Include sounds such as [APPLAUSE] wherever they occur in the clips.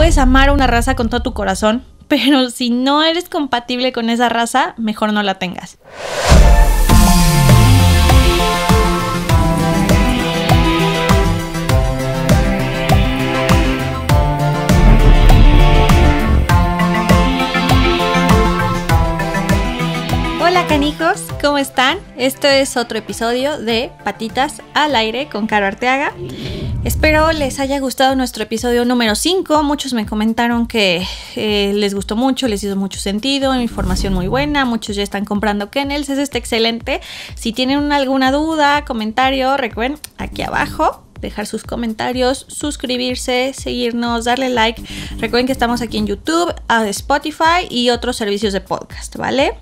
Puedes amar a una raza con todo tu corazón, [LAUGHS] pero si no eres compatible con esa raza, mejor no la tengas. Hola canijos, ¿cómo están? Este es otro episodio de Patitas al aire con Caro Arteaga. Espero les haya gustado nuestro episodio número 5. Muchos me comentaron que eh, les gustó mucho, les hizo mucho sentido, información muy buena. Muchos ya están comprando kennels, es este excelente. Si tienen alguna duda, comentario, recuerden aquí abajo dejar sus comentarios, suscribirse, seguirnos, darle like. Recuerden que estamos aquí en YouTube, ah, Spotify y otros servicios de podcast, ¿vale?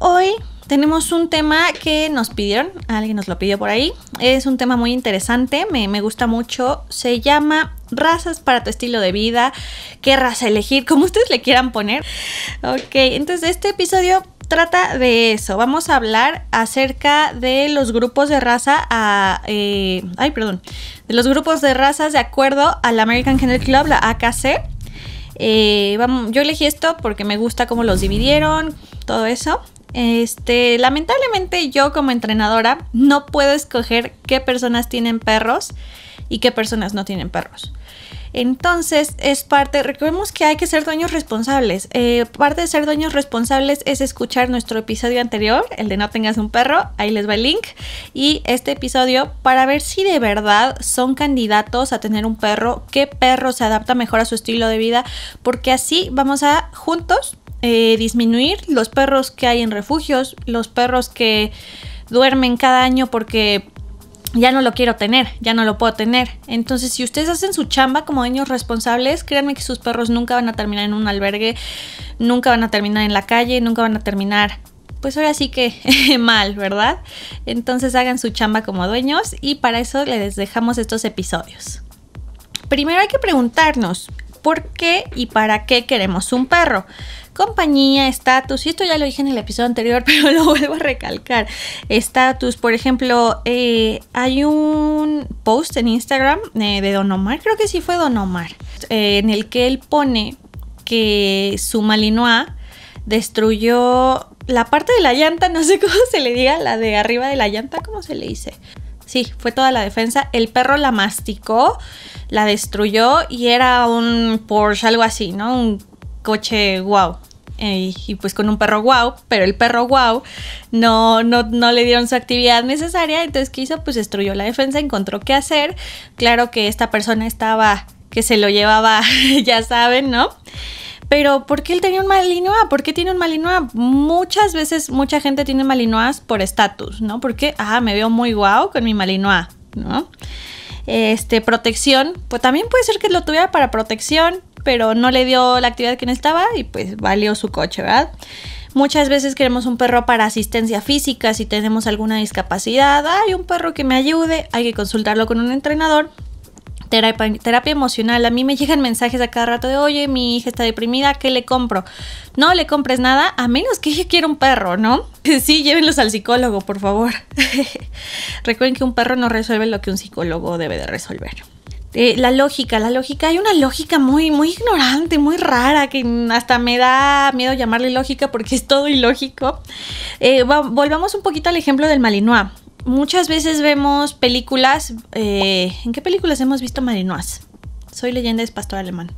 Hoy tenemos un tema que nos pidieron, alguien nos lo pidió por ahí. Es un tema muy interesante, me, gusta mucho. Se llama Razas para tu estilo de vida, qué raza elegir, como ustedes le quieran poner. Ok, entonces este episodio trata de eso. Vamos a hablar acerca de los grupos de raza a... Eh, ay, perdón. De los grupos de razas de acuerdo al American Kennel Club, la AKC. Eh, yo elegí esto porque me gusta cómo los dividieron, todo eso. Este, lamentablemente yo como entrenadora no puedo escoger qué personas tienen perros y qué personas no tienen perros. Entonces es parte, recordemos que hay que ser dueños responsables. Eh, parte de ser dueños responsables es escuchar nuestro episodio anterior, el de no tengas un perro, ahí les va el link, y este episodio para ver si de verdad son candidatos a tener un perro, qué perro se adapta mejor a su estilo de vida, porque así vamos a juntos eh, disminuir los perros que hay en refugios, los perros que duermen cada año porque ya no lo quiero tener, ya no lo puedo tener. Entonces, si ustedes hacen su chamba como dueños responsables, créanme que sus perros nunca van a terminar en un albergue, nunca van a terminar en la calle, nunca van a terminar, pues ahora sí que [LAUGHS] mal, ¿verdad? Entonces hagan su chamba como dueños y para eso les dejamos estos episodios. Primero hay que preguntarnos, por qué y para qué queremos un perro. Compañía, estatus, y esto ya lo dije en el episodio anterior, [LAUGHS] pero lo vuelvo a recalcar. Estatus, por ejemplo, eh, hay un post en Instagram eh, de Don Omar, creo que sí fue Don Omar, eh, en el que él pone que su Malinois destruyó la parte de la llanta, [LAUGHS] no sé cómo se le diga, la de arriba de la llanta, ¿cómo se le dice? Sí, fue toda la defensa. El perro la masticó, la destruyó y era un Porsche, algo así, ¿no? Un coche guau eh, y pues con un perro guau, pero el perro guau no, no, no le dieron su actividad necesaria, entonces ¿qué hizo? Pues destruyó la defensa, encontró qué hacer. Claro que esta persona estaba que se lo llevaba, [LAUGHS] ya saben, ¿no? Pero ¿por qué él tenía un Malinois? ¿Por qué tiene un Malinois? Muchas veces mucha gente tiene Malinois por estatus, ¿no? Porque, ah, me veo muy guau con mi Malinois, ¿no? Este, protección, pues también puede ser que lo tuviera para protección, pero no le dio la actividad que necesitaba y pues valió su coche, ¿verdad? Muchas veces queremos un perro para asistencia física, si tenemos alguna discapacidad, hay un perro que me ayude, hay que consultarlo con un entrenador, terapia, emocional. A mí me llegan mensajes a cada rato de, oye, mi hija está deprimida, ¿qué le compro? No le compres nada, a menos que ella quiera un perro, ¿no? [LAUGHS] Sí, llévenlos al psicólogo, por favor. [LAUGHS] Recuerden que un perro no resuelve lo que un psicólogo debe de resolver. Eh, la lógica, la lógica, hay una lógica muy, muy ignorante, muy rara, que hasta me da miedo llamarle lógica porque es todo ilógico. Eh, volvamos un poquito al ejemplo del Malinois muchas veces vemos películas. Eh, ¿En qué películas hemos visto marinoas? Soy leyenda es pastor alemán.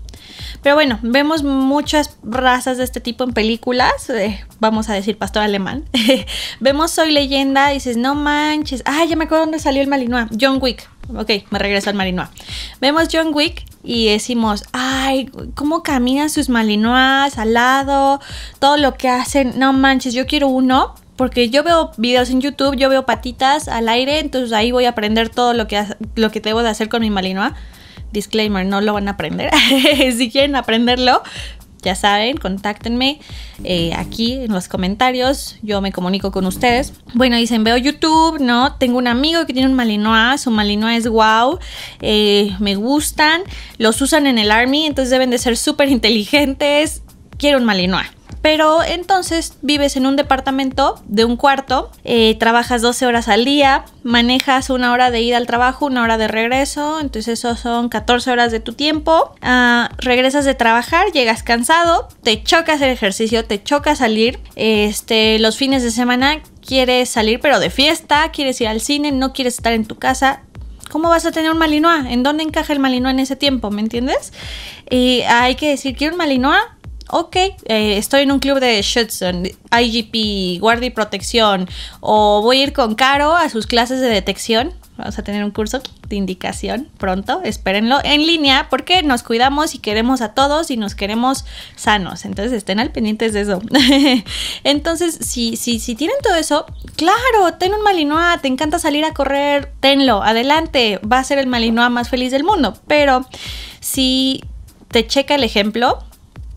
Pero bueno, vemos muchas razas de este tipo en películas. Eh, vamos a decir pastor alemán. [LAUGHS] vemos Soy leyenda, y dices, no manches. Ah, ya me acuerdo dónde salió el Malinois. John Wick. Ok, me regreso al Malinois. Vemos John Wick y decimos, ay, cómo caminan sus Malinois al lado, todo lo que hacen. No manches, yo quiero uno porque yo veo videos en YouTube, yo veo patitas al aire, entonces ahí voy a aprender todo lo que, lo que debo de hacer con mi malinois. Disclaimer, no lo van a aprender. [LAUGHS] si quieren aprenderlo, ya saben, contáctenme eh, aquí en los comentarios, yo me comunico con ustedes. Bueno, dicen, veo YouTube, ¿no? Tengo un amigo que tiene un Malinois, su Malinois es guau, eh, me gustan, los usan en el Army, entonces deben de ser súper inteligentes, quiero un Malinois. Pero entonces vives en un departamento de un cuarto, eh, trabajas 12 horas al día, manejas una hora de ida al trabajo, una hora de regreso, entonces eso son 14 horas de tu tiempo. Ah, regresas de trabajar, llegas cansado, te choca hacer ejercicio, te choca salir. Este, los fines de semana quieres salir, pero de fiesta, quieres ir al cine, no quieres estar en tu casa, ¿Cómo vas a tener un Malinois? ¿En dónde encaja el Malinois en ese tiempo? ¿Me entiendes? Y hay que decir, quiero un Malinois ok, eh, estoy en un club de Shutson, IGP, guardia y protección, o voy a ir con Caro a sus clases de detección. Vamos a tener un curso de indicación pronto, espérenlo en línea, porque nos cuidamos y queremos a todos y nos queremos sanos. Entonces estén al pendientes de eso. [LAUGHS] Entonces, si, si, si tienen todo eso, claro, ten un malinois, te encanta salir a correr, tenlo, adelante, va a ser el malinois más feliz del mundo. Pero si te checa el ejemplo,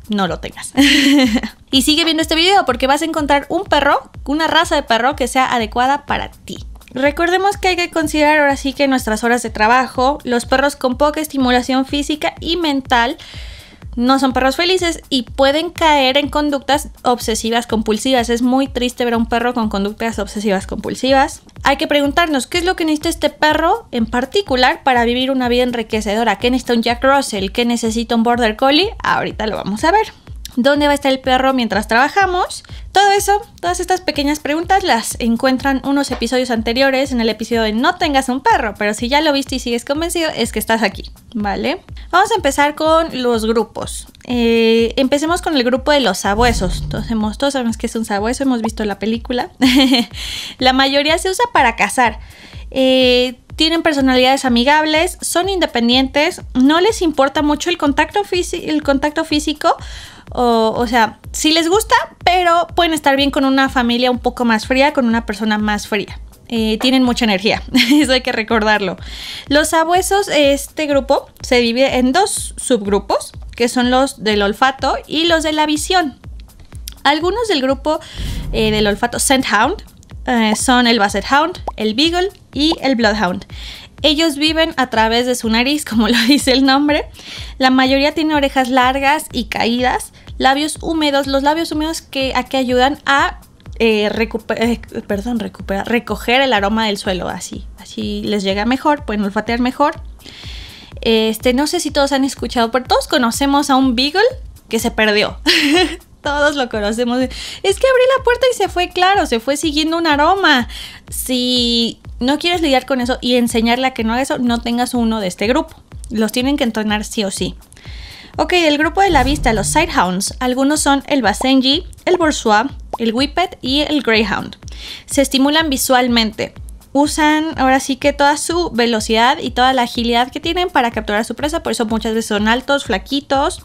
no lo tengas. [LAUGHS] y sigue viendo este video porque vas a encontrar un perro, una raza de perro que sea adecuada para ti. Recordemos que hay que considerar ahora sí que nuestras horas de trabajo, los perros con poca estimulación física y mental no son perros felices y pueden caer en conductas obsesivas compulsivas. Es muy triste ver a un perro con conductas obsesivas compulsivas. Hay que preguntarnos qué es lo que necesita este perro en particular para vivir una vida enriquecedora. ¿Qué necesita un Jack Russell? ¿Qué necesita un Border Collie? Ahorita lo vamos a ver dónde va a estar el perro mientras trabajamos. Todo eso, todas estas pequeñas preguntas las encuentran unos episodios anteriores en el episodio de No tengas un perro, pero si ya lo viste y sigues convencido es que estás aquí, ¿vale? Vamos a empezar con los grupos. Eh, empecemos con el grupo de los sabuesos. Todos, hemos, todos sabemos que es un sabueso, hemos visto la película. [LAUGHS] la mayoría se usa para cazar. Eh, tienen personalidades amigables, son independientes, no les importa mucho el contacto, el contacto físico o, sea, si les gusta, pero pueden estar bien con una familia un poco más fría, con una persona más fría. Eh, tienen mucha energía, [LAUGHS] eso hay que recordarlo. Los sabuesos, este grupo se divide en dos subgrupos, que son los del olfato y los de la visión. Algunos del grupo eh, del olfato Scent Hound eh, son el Basset Hound, el Beagle y el Bloodhound. Ellos viven a través de su nariz, [LAUGHS] como lo dice el nombre. La mayoría tiene orejas largas y caídas, labios húmedos, los labios húmedos que, ayudan a eh, eh, perdón, recuperar, recoger el aroma del suelo, así, así les llega mejor, pueden olfatear mejor. Este, no sé si todos han escuchado, pero todos conocemos a un beagle que se perdió. [LAUGHS] todos lo conocemos. Es que abrí la puerta y se fue, claro, se fue siguiendo un aroma. Si no quieres lidiar con eso y enseñarle a que no haga eso, no tengas uno de este grupo. Los tienen que entrenar sí o sí. Ok, el grupo de la vista, los Sidehounds, algunos son el Basenji, el borzoi, el Whippet y el Greyhound. Se estimulan visualmente usan ahora sí que toda su velocidad y toda la agilidad que tienen para capturar a su presa, por eso muchas veces son altos, flaquitos,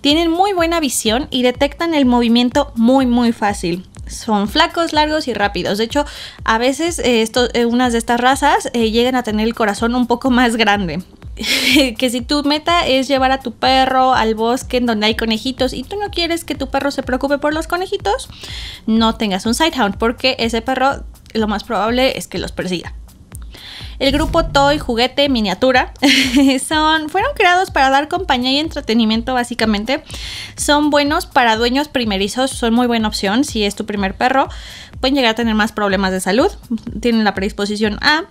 tienen muy buena visión y detectan el movimiento muy muy fácil. Son flacos, largos y rápidos. De hecho, a veces eh, eh, unas de estas razas eh, llegan a tener el corazón un poco más grande [LAUGHS] que si tu meta es llevar a tu perro al bosque en donde hay conejitos y tú no quieres que tu perro se preocupe por los conejitos, no tengas un sidehound porque ese perro lo más probable es que los persiga. El grupo Toy Juguete Miniatura [LAUGHS] son, fueron creados para dar compañía y entretenimiento básicamente. Son buenos para dueños primerizos, son muy buena opción si es tu primer perro. Pueden llegar a tener más problemas de salud, tienen la predisposición A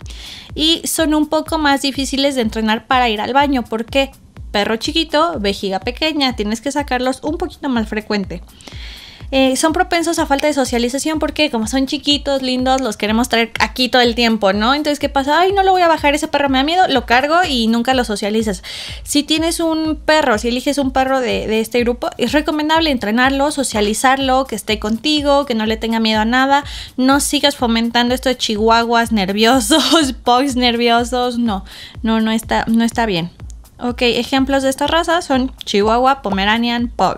y son un poco más difíciles de entrenar para ir al baño porque perro chiquito, vejiga pequeña, tienes que sacarlos un poquito más frecuente. Eh, son propensos a falta de socialización porque como son chiquitos, lindos, los queremos traer aquí todo el tiempo, ¿no? Entonces, ¿qué pasa? Ay, no lo voy a bajar, ese perro me da miedo, lo cargo y nunca lo socializas. Si tienes un perro, si eliges un perro de, este grupo, es recomendable entrenarlo, socializarlo, que esté contigo, que no le tenga miedo a nada, no sigas fomentando estos chihuahuas nerviosos, pugs [LAUGHS] nerviosos, no, no, no está, no está bien. Ok, ejemplos de esta raza son Chihuahua, Pomeranian, Pug.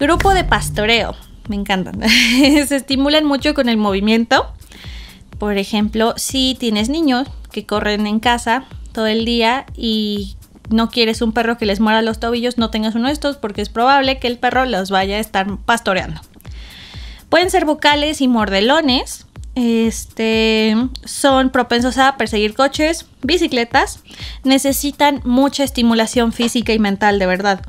Grupo de pastoreo me encantan. [LAUGHS] se estimulan mucho con el movimiento. Por ejemplo, si tienes niños que corren en casa todo el día y no quieres un perro que les muera los tobillos, no tengas uno de estos porque es probable que el perro los vaya a estar pastoreando. Pueden ser vocales y mordelones. Este, son propensos a perseguir coches, bicicletas, necesitan mucha estimulación física y mental, de verdad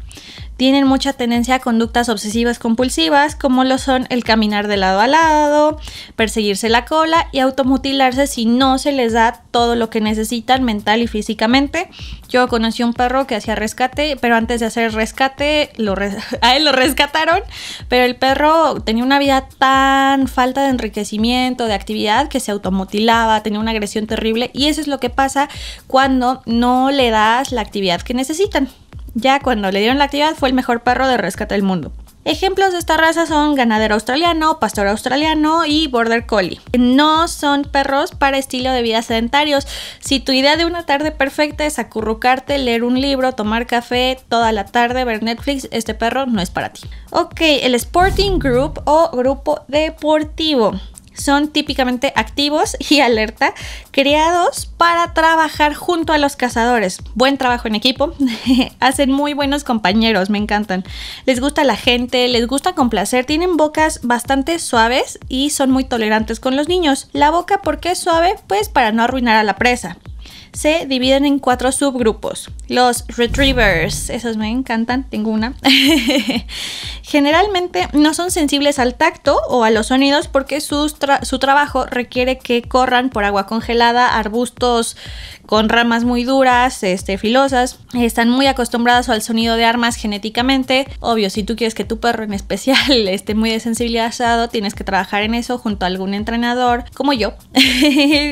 tienen mucha tendencia a conductas obsesivas compulsivas como lo son el caminar de lado a lado, perseguirse la cola y automutilarse si no se les da todo lo que necesitan mental y físicamente. Yo conocí un perro que hacía rescate, pero antes de hacer rescate lo [LAUGHS] a él lo rescataron, pero el perro tenía una vida tan falta de enriquecimiento, de actividad, que se automutilaba, tenía una agresión terrible y eso es lo que pasa cuando no le das la actividad que necesitan. Ya cuando le dieron la actividad fue el mejor perro de rescate del mundo. Ejemplos de esta raza son ganadero australiano, pastor australiano y border collie. No son perros para estilo de vida sedentarios. Si tu idea de una tarde perfecta es acurrucarte, leer un libro, tomar café toda la tarde, ver Netflix, este perro no es para ti. Ok, el Sporting Group o grupo deportivo son típicamente activos [LAUGHS] y alerta, creados para trabajar junto a los cazadores. Buen trabajo en equipo, [LAUGHS] hacen muy buenos compañeros, me encantan. Les gusta la gente, les gusta complacer, tienen bocas bastante suaves y son muy tolerantes con los niños. La boca, ¿por qué es suave? Pues para no arruinar a la presa se dividen en cuatro subgrupos. Los retrievers, esos me encantan, tengo una. [LAUGHS] Generalmente no son sensibles al tacto o a los sonidos porque su su trabajo requiere que corran por agua congelada, arbustos con ramas muy duras, este, filosas. Están muy acostumbrados al sonido de armas genéticamente. Obvio, si tú quieres que tu perro en especial [LAUGHS] esté muy desensibilizado, tienes que trabajar en eso junto a algún entrenador como yo. [LAUGHS]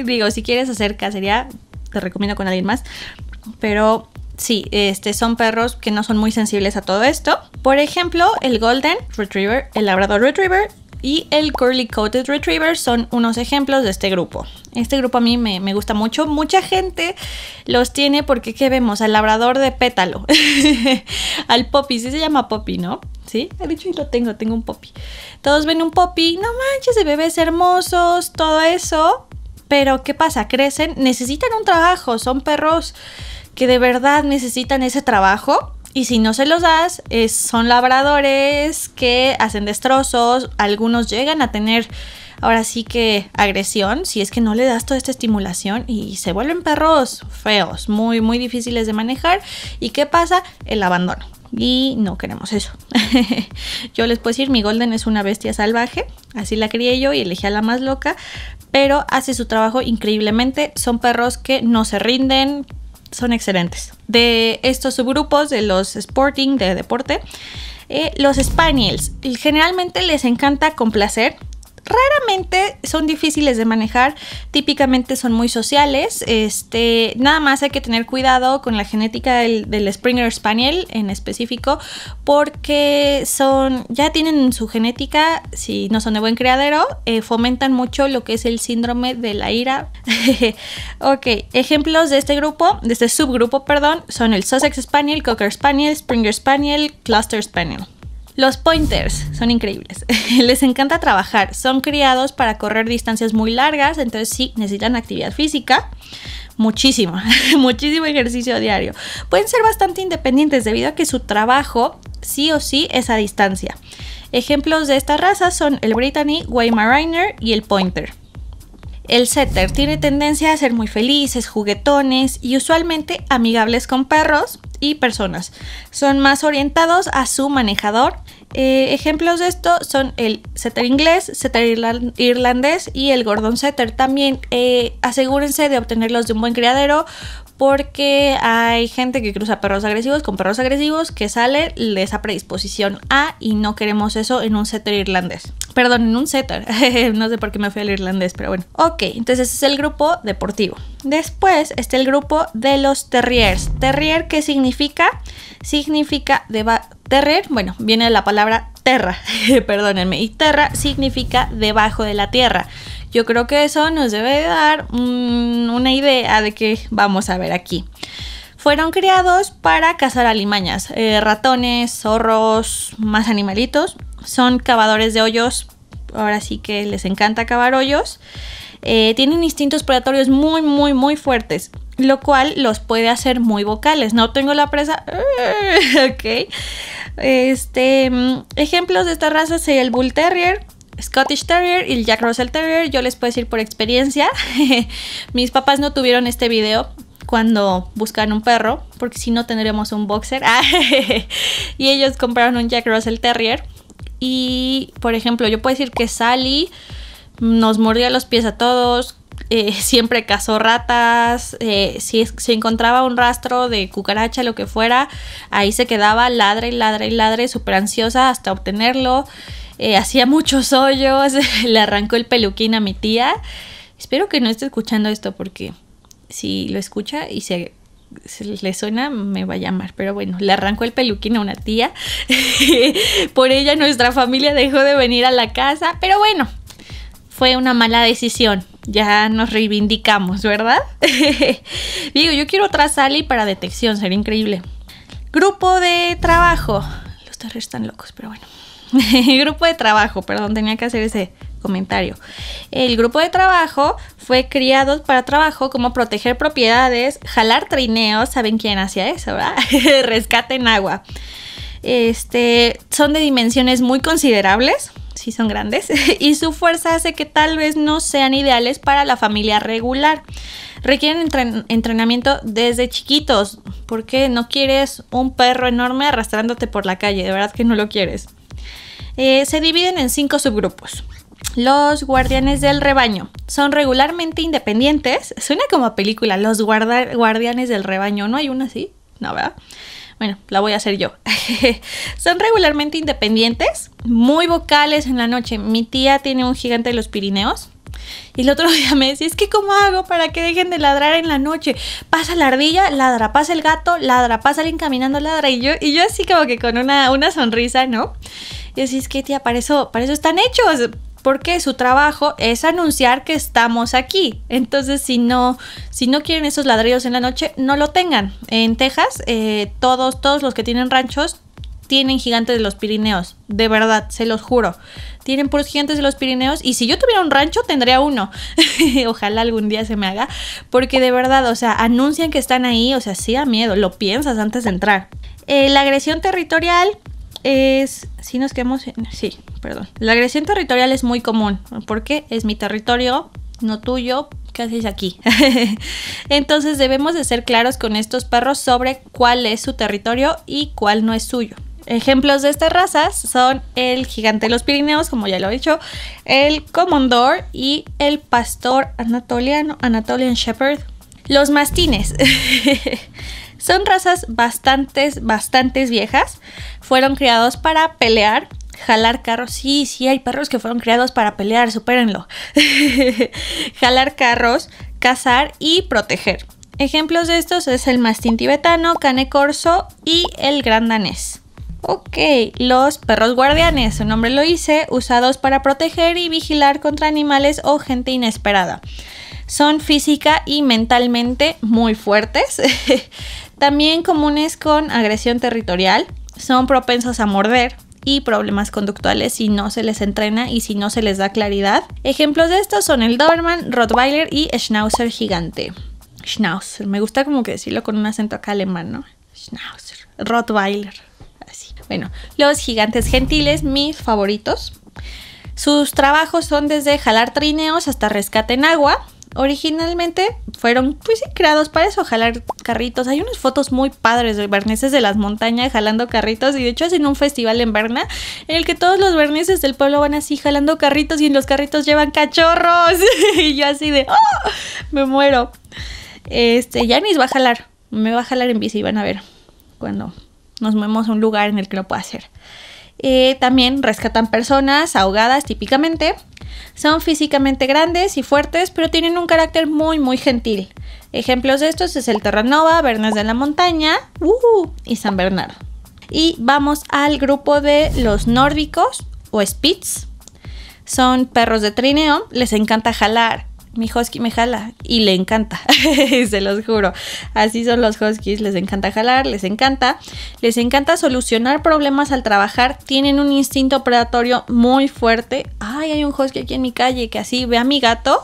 Digo, si quieres hacer sería te recomiendo con alguien más. Pero sí, este, son perros que no son muy sensibles a todo esto. Por ejemplo, el Golden Retriever, el Labrador Retriever y el Curly Coated Retriever son unos ejemplos de este grupo. Este grupo a mí me, gusta mucho. Mucha gente los tiene porque, ¿qué vemos? Al labrador de pétalo. [LAUGHS] Al Poppy, sí se llama Poppy, ¿no? ¿Sí? He dicho y lo tengo, tengo un Poppy. Todos ven un Poppy, no manches, de bebés hermosos, todo eso. Pero ¿qué pasa? Crecen, necesitan un trabajo, son perros que de verdad necesitan ese trabajo. Y si no se los das, son labradores que hacen destrozos, algunos llegan a tener ahora sí que agresión, si es que no le das toda esta estimulación y se vuelven perros feos, muy, muy difíciles de manejar. ¿Y qué pasa? El abandono. Y no queremos eso. [LAUGHS] yo les puedo decir, mi Golden es una bestia salvaje, así la crié yo y elegí a la más loca, pero hace su trabajo increíblemente. Son perros que no se rinden, son excelentes. De estos subgrupos, de los sporting, de deporte, eh, los spaniels generalmente les encanta complacer raramente son difíciles de manejar, típicamente son muy sociales, este, nada más hay que tener cuidado con la genética del, Springer Spaniel en específico, porque son, ya tienen su genética, si no son de buen criadero, eh, fomentan mucho lo que es el síndrome de la ira. [LAUGHS] ok, ejemplos de este grupo, de este subgrupo, perdón, son el Sussex Spaniel, Cocker Spaniel, Springer Spaniel, Cluster Spaniel. Los pointers son increíbles. [LAUGHS] Les encanta trabajar. Son criados para correr distancias muy largas, entonces sí necesitan actividad física. Muchísimo, [LAUGHS] muchísimo ejercicio diario. Pueden ser bastante independientes debido a que su trabajo sí o sí es a distancia. Ejemplos de esta raza son el Brittany, Weimaraner y el Pointer. El setter tiene tendencia a ser muy felices, juguetones y usualmente amigables con perros y personas. Son más orientados a su manejador. Eh, ejemplos de esto son el setter inglés, setter irlandés y el gordon setter. También eh, asegúrense de obtenerlos de un buen criadero porque hay gente que cruza perros agresivos con perros agresivos que sale de esa predisposición a y no queremos eso en un setter irlandés. Perdón, en un setter. [LAUGHS] no sé por qué me fui al irlandés, pero bueno. Ok, entonces es el grupo deportivo. Después está el grupo de los terriers. Terrier, ¿qué significa? Significa terrier, bueno, viene de la palabra terra, [LAUGHS] perdónenme, y terra significa debajo de la tierra. Yo creo que eso nos debe dar una idea de qué vamos a ver aquí. Fueron criados para cazar alimañas, eh, ratones, zorros, más animalitos. Son cavadores de hoyos, ahora sí que les encanta cavar hoyos. Eh, tienen instintos predatorios muy, muy, muy fuertes, lo cual los puede hacer muy vocales. No tengo la presa. [LAUGHS] ok. Este, mm, ejemplos de esta raza sería el Bull Terrier, Scottish Terrier y el Jack Russell Terrier. Yo les puedo decir por experiencia, [LAUGHS] mis papás no tuvieron este video cuando buscan un perro, porque si no tendríamos un boxer. [LAUGHS] y ellos compraron un Jack Russell Terrier. Y, por ejemplo, yo puedo decir que Sally nos mordía los pies a todos, eh, [LAUGHS] siempre cazó ratas, eh, si se encontraba un rastro de cucaracha, lo que fuera, ahí se quedaba ladre y ladre y ladre, súper ansiosa hasta obtenerlo. Eh, hacía muchos hoyos, [LAUGHS] le arrancó el peluquín a mi tía. Espero que no esté escuchando esto porque si lo escucha y se, le suena, me va a llamar. Pero bueno, le arrancó el peluquín a una tía. [LAUGHS] Por ella nuestra familia dejó de venir a la casa. Pero bueno, fue una mala decisión. Ya nos reivindicamos, ¿verdad? [LAUGHS] Digo, yo quiero otra Sally para detección, sería increíble. Grupo de trabajo. Los terrestres están locos, pero bueno. [LAUGHS] grupo de trabajo, perdón, tenía que hacer ese comentario. El grupo de trabajo fue criado para trabajo como proteger propiedades, jalar trineos, ¿saben quién hacía eso, verdad? [LAUGHS] Rescate en agua. Este, son de dimensiones muy considerables, sí son grandes, [LAUGHS] y su fuerza hace que tal vez no sean ideales para la familia regular. Requieren entrenamiento desde chiquitos, porque no quieres un perro enorme arrastrándote por la calle, de verdad que no lo quieres. Eh, se dividen en cinco subgrupos. Los guardianes del rebaño son regularmente independientes. Suena como película, los guardianes del rebaño. ¿No hay una así? No, ¿verdad? Bueno, la voy a hacer yo. [LAUGHS] son regularmente independientes, muy vocales en la noche. Mi tía tiene un gigante de los Pirineos y el otro día me decís es que ¿cómo hago para que dejen de ladrar en la noche? Pasa la ardilla, ladra, pasa el gato, ladra, pasa alguien caminando, ladra. Y yo, y yo así como que con una, sonrisa, ¿no? Y decís, es que, tía, para eso, para eso están hechos porque su trabajo es anunciar que estamos aquí. Entonces, si no, si no quieren esos ladrillos en la noche, no lo tengan. En Texas, eh, todos, todos los que tienen ranchos tienen gigantes de los Pirineos. De verdad, se los juro. Tienen puros gigantes de los Pirineos. Y si yo tuviera un rancho, tendría uno. [LAUGHS] Ojalá algún día se me haga. Porque de verdad, o sea, anuncian que están ahí. O sea, sí da miedo. Lo piensas antes de entrar. Eh, la agresión territorial es... Si nos quedamos... En, sí, perdón. La agresión territorial es muy común. Porque es mi territorio, no tuyo. ¿qué hacéis aquí? [LAUGHS] Entonces debemos de ser claros con estos perros sobre cuál es su territorio y cuál no es suyo. Ejemplos de estas razas son el gigante de los Pirineos, como ya lo he dicho, el Commodore y el pastor anatoliano, Anatolian Shepherd. Los mastines. [LAUGHS] son razas bastantes, bastantes viejas. Fueron criados para pelear, jalar carros. Sí, sí, hay perros que fueron criados para pelear, supérenlo. [LAUGHS] jalar carros, cazar y proteger. Ejemplos de estos es el mastín tibetano, cane corso y el gran danés. Ok, los perros guardianes, su nombre lo hice, usados para proteger y vigilar contra animales o gente inesperada. Son física y mentalmente muy fuertes, [LAUGHS] también comunes con agresión territorial, son propensos a morder y problemas conductuales si no se les entrena y si no se les da claridad. Ejemplos de estos son el Doberman, Rottweiler y Schnauzer gigante. Schnauzer, me gusta como que decirlo con un acento acá alemán, ¿no? Schnauzer, Rottweiler, así. Bueno, los gigantes gentiles, mis favoritos. Sus trabajos son desde jalar trineos hasta rescate en agua. Originalmente fueron pues creados para eso, jalar carritos. Hay unas fotos muy padres de berneses de las montañas jalando carritos y de hecho hacen un festival en Berna en el que todos los berneses del pueblo van así jalando carritos y en los carritos llevan cachorros. [LAUGHS] y yo así de, ¡oh! Me muero. Este, Janis va a jalar, me va a jalar en bici, van a ver cuando nos movemos a un lugar en el que lo pueda hacer. Eh, también rescatan personas ahogadas típicamente. Son físicamente grandes y fuertes, pero tienen un carácter muy, muy gentil. Ejemplos de estos es el Terranova, Bernes de la Montaña uh, y San Bernardo. Y vamos al grupo de los nórdicos o Spitz. Son perros de trineo, les encanta jalar, mi husky me jala y le encanta, [LAUGHS] se los juro. Así son los huskies, les encanta jalar, les encanta, les encanta solucionar problemas al trabajar, tienen un instinto predatorio muy fuerte. Ay, hay un husky aquí en mi calle que así ve a mi gato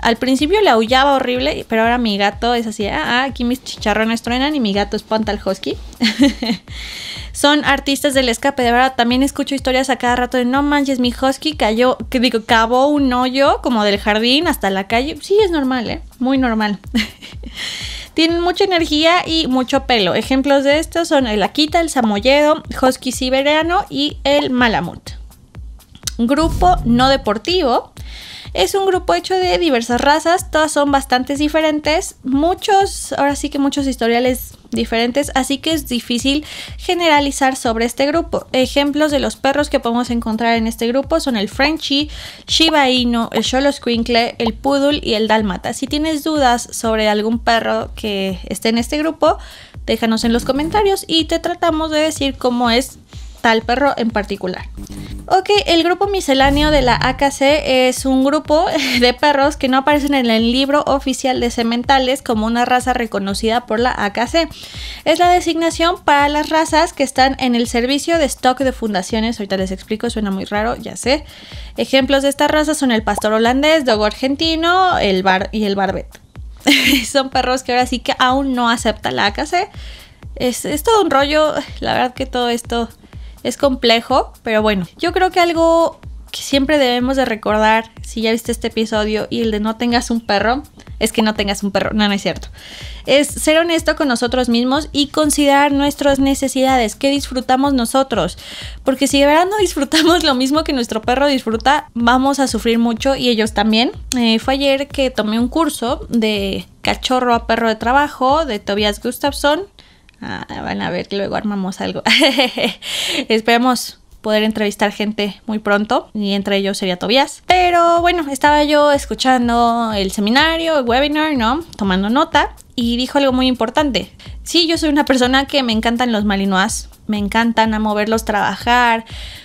al principio le aullaba horrible, pero ahora mi gato es así, ah, ah, aquí mis chicharrones truenan y mi gato es el Husky. [LAUGHS] Son artistas del escape, de verdad, también escucho historias a cada rato de no manches, mi Husky cayó, que digo, cavó un hoyo como del jardín hasta la calle. Sí, es normal, ¿eh? Muy normal. [LAUGHS] Tienen mucha energía y mucho pelo. Ejemplos de estos son el Akita, el Samoyedo, Husky Siberiano y el Malamut. Grupo no deportivo es un grupo hecho de diversas razas, todas son bastante diferentes, muchos, ahora sí que muchos historiales diferentes, así que es difícil generalizar sobre este grupo. Ejemplos de los perros que podemos encontrar en este grupo son el Frenchie, Shiba Inu, el Sholo el Poodle y el Dalmata. Si tienes dudas sobre algún perro que esté en este grupo, déjanos en los comentarios y te tratamos de decir cómo es tal perro en particular. Ok, el grupo misceláneo de la AKC es un grupo [LAUGHS] de perros que no aparecen en el libro oficial de sementales como una raza reconocida por la AKC. Es la designación para las razas que están en el servicio de stock de fundaciones. Ahorita les explico, suena muy raro, ya sé. Ejemplos de estas razas son el pastor holandés, dogo argentino el y el barbet. [LAUGHS] son perros que ahora sí que aún no acepta la AKC. es todo un rollo, la verdad que todo esto es complejo, pero bueno, yo creo que algo que siempre debemos de recordar, si ya viste este episodio y el de no tengas un perro, es que no tengas un perro, no, no es cierto. Es ser honesto con nosotros mismos y considerar nuestras necesidades, qué disfrutamos nosotros. Porque si de verdad no [LAUGHS] disfrutamos lo mismo que nuestro perro disfruta, vamos a sufrir mucho y ellos también. Eh, fue ayer que tomé un curso de cachorro a perro de trabajo de Tobias Gustafsson Ah, van a ver que luego armamos algo. [LAUGHS] Esperemos poder entrevistar gente muy pronto y entre ellos sería Tobias Pero bueno, estaba yo escuchando el seminario, el webinar, ¿no? Tomando nota y dijo algo muy importante. Sí, yo soy una persona que me encantan los malinois, me encantan, a moverlos trabajar,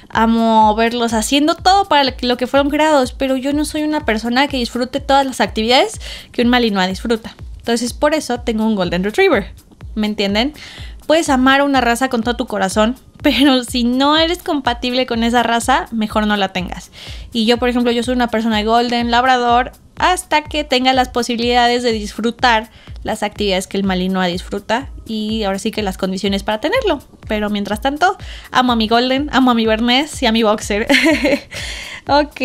a moverlos haciendo todo para lo que fueron creados, pero yo no soy una persona que disfrute todas las actividades que un malinois disfruta. Entonces por eso tengo un Golden Retriever. ¿me entienden? Puedes amar a una raza con todo tu corazón, pero si no eres compatible con esa raza, mejor no la tengas. Y yo, por ejemplo, yo soy una persona de golden, labrador, hasta que tenga las posibilidades de disfrutar las actividades que el malinoa disfruta y ahora sí que las condiciones para tenerlo. Pero mientras tanto, amo a mi golden, amo a mi bernés y a mi boxer. [LAUGHS] ok.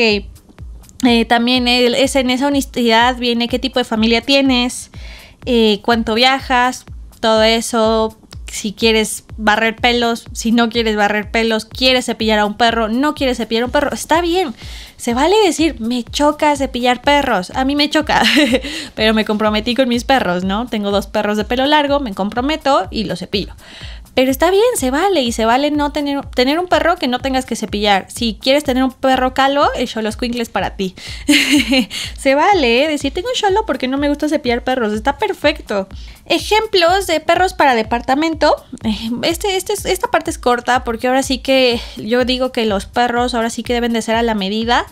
Eh, también es en esa honestidad viene qué tipo de familia tienes, eh, cuánto viajas, todo eso, si quieres barrer pelos, si no quieres barrer pelos, quieres cepillar a un perro, no quieres cepillar a un perro, está bien. Se vale decir, me choca cepillar perros, a mí me choca, [LAUGHS] pero me comprometí con mis perros, ¿no? Tengo dos perros de pelo largo, me comprometo y los cepillo. Pero está bien, se vale y se vale no tener, tener un perro que no tengas que cepillar. Si quieres tener un perro calo, el Cholo para ti. [LAUGHS] se vale ¿eh? decir, tengo un porque no me gusta cepillar perros. Está perfecto. Ejemplos de perros para departamento. Este, este, esta parte es corta porque ahora sí que yo digo que los perros ahora sí que deben de ser a la medida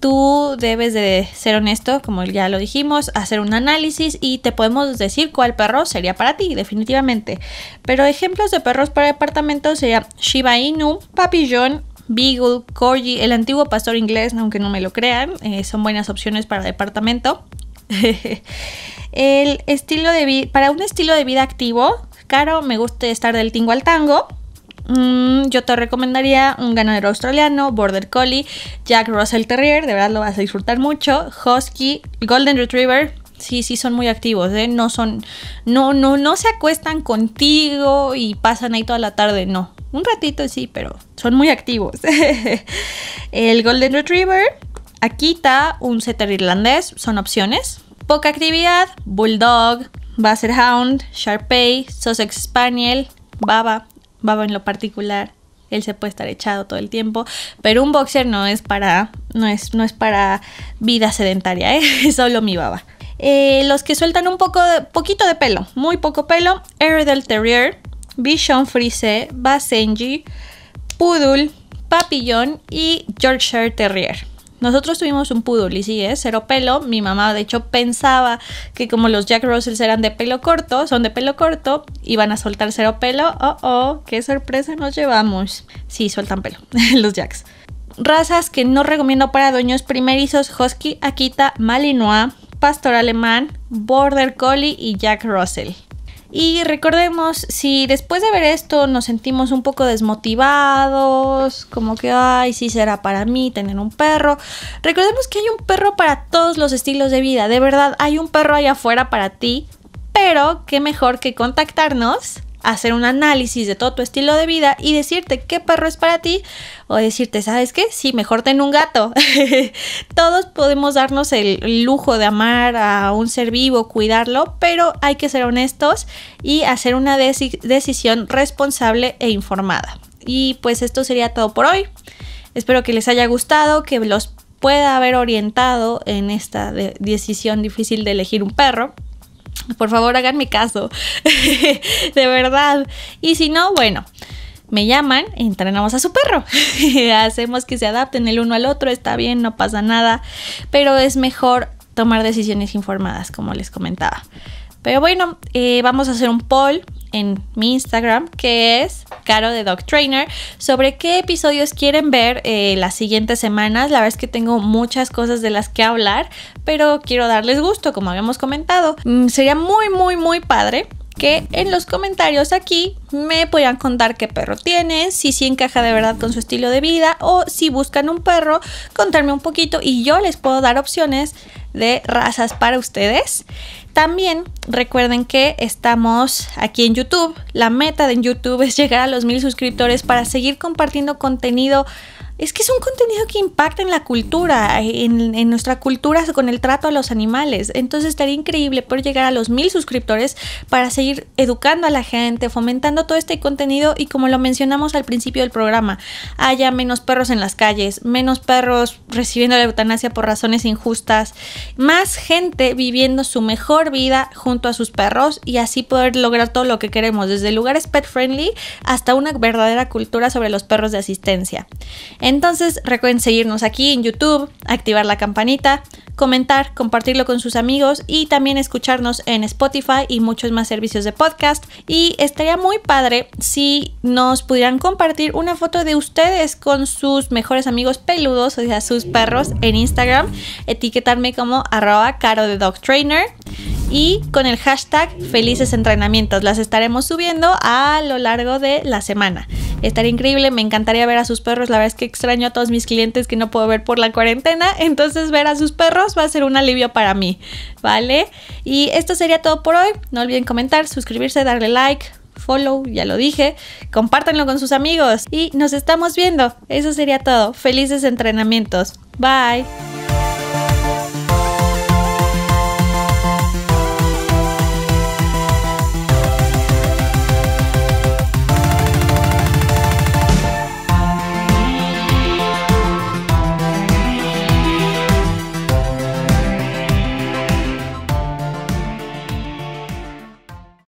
tú debes de ser honesto, como ya lo dijimos, hacer un análisis y te podemos decir cuál perro sería para ti, definitivamente. Pero ejemplos de perros para departamento serían Shiba Inu, Papillon, Beagle, Corgi, el antiguo pastor inglés, aunque no me lo crean, eh, son buenas opciones para departamento. [LAUGHS] el estilo de para un estilo de vida activo, Caro me gusta estar del tingo al tango. Mm, yo te recomendaría un ganadero australiano, Border Collie, Jack Russell Terrier, de verdad lo vas a disfrutar mucho, Husky, Golden Retriever, sí, sí son muy activos, ¿eh? no son, no, no, no se acuestan contigo y pasan ahí toda la tarde, no. Un ratito sí, pero son muy activos. [LAUGHS] el Golden Retriever, Akita, un setter irlandés, son opciones. Poca actividad, Bulldog, Basset Hound, Sharpay Sussex Spaniel, Baba. Baba en lo particular, él se puede estar echado todo el tiempo, pero un boxer no es para, no es, no es para vida sedentaria, ¿eh? [LAUGHS] es solo mi baba. Eh, los que sueltan un poco, poquito de pelo, muy poco pelo, Airedale Terrier, Bichon Frise, Basenji, Poodle, Papillon y Yorkshire Terrier. Nosotros tuvimos un poodle y sí, es cero pelo. Mi mamá, de hecho, pensaba que como los Jack Russell eran de pelo corto, son de pelo corto, iban a soltar cero pelo. Oh, oh, qué sorpresa nos llevamos. Sí, sueltan pelo, [LAUGHS] los Jacks. Razas que no recomiendo para dueños primerizos: Husky, Akita, Malinois, Pastor Alemán, Border Collie y Jack Russell. Y recordemos, si después de ver esto nos sentimos un poco desmotivados, como que, ay, sí será para mí tener un perro, recordemos que hay un perro para todos los estilos de vida, de verdad, hay un perro allá afuera para ti, pero qué mejor que contactarnos hacer un análisis de todo tu estilo de vida y decirte qué perro es para ti o decirte, ¿sabes qué? Sí, mejor ten un gato. [LAUGHS] Todos podemos darnos el lujo de amar a un ser vivo, cuidarlo, pero hay que ser honestos y hacer una decisión responsable e informada. Y pues esto sería todo por hoy. Espero que les haya gustado, que los pueda haber orientado en esta decisión difícil de elegir un perro por favor hagan mi caso, [LAUGHS] de verdad. Y si no, bueno, me llaman, entrenamos a su perro, [LAUGHS] hacemos que se adapten el uno al otro, está bien, no pasa nada, pero es mejor tomar decisiones informadas, como les comentaba. Pero bueno, eh, vamos a hacer un poll en mi Instagram, que es Caro de Dog Trainer, sobre qué episodios quieren ver eh, las siguientes semanas. La verdad es que tengo muchas cosas de las que hablar, pero quiero darles gusto, como habíamos comentado. Mm, sería muy, muy, muy padre que en los comentarios aquí me puedan contar qué perro tienen, si sí encaja de verdad con su estilo de vida o si buscan un perro, contarme un poquito y yo les puedo dar opciones de razas para ustedes. También recuerden que estamos aquí en YouTube. La meta de YouTube es [LAUGHS] llegar a los mil suscriptores para seguir compartiendo contenido es que es un contenido que impacta en la cultura, en, nuestra cultura con el trato a los animales. Entonces estaría increíble poder llegar a los mil suscriptores para seguir educando a la gente, fomentando todo este contenido y como lo mencionamos al principio del programa, haya menos perros en las calles, menos perros recibiendo la eutanasia por razones injustas, más gente viviendo su mejor vida junto a sus perros y así poder lograr todo lo que queremos, desde lugares pet friendly hasta una verdadera cultura sobre los perros de asistencia. Entonces recuerden seguirnos aquí en YouTube, activar la campanita, comentar, compartirlo con sus amigos y también escucharnos en Spotify y muchos más servicios de podcast. Y estaría muy padre si nos pudieran compartir una foto de ustedes con sus mejores amigos peludos, o sea, sus perros en Instagram. Etiquetarme como arroba caro de dog trainer y con el hashtag felices entrenamientos. Las estaremos subiendo a lo largo de la semana estaría increíble, me encantaría ver a sus perros, la verdad es que extraño a todos mis clientes que no puedo ver por la cuarentena, [LAUGHS] entonces ver a sus perros va a ser un alivio para mí, ¿vale? Y esto sería todo por hoy, no olviden comentar, suscribirse, darle like, follow, ya lo dije, compártanlo con sus amigos y nos estamos viendo, eso sería todo, felices entrenamientos, bye.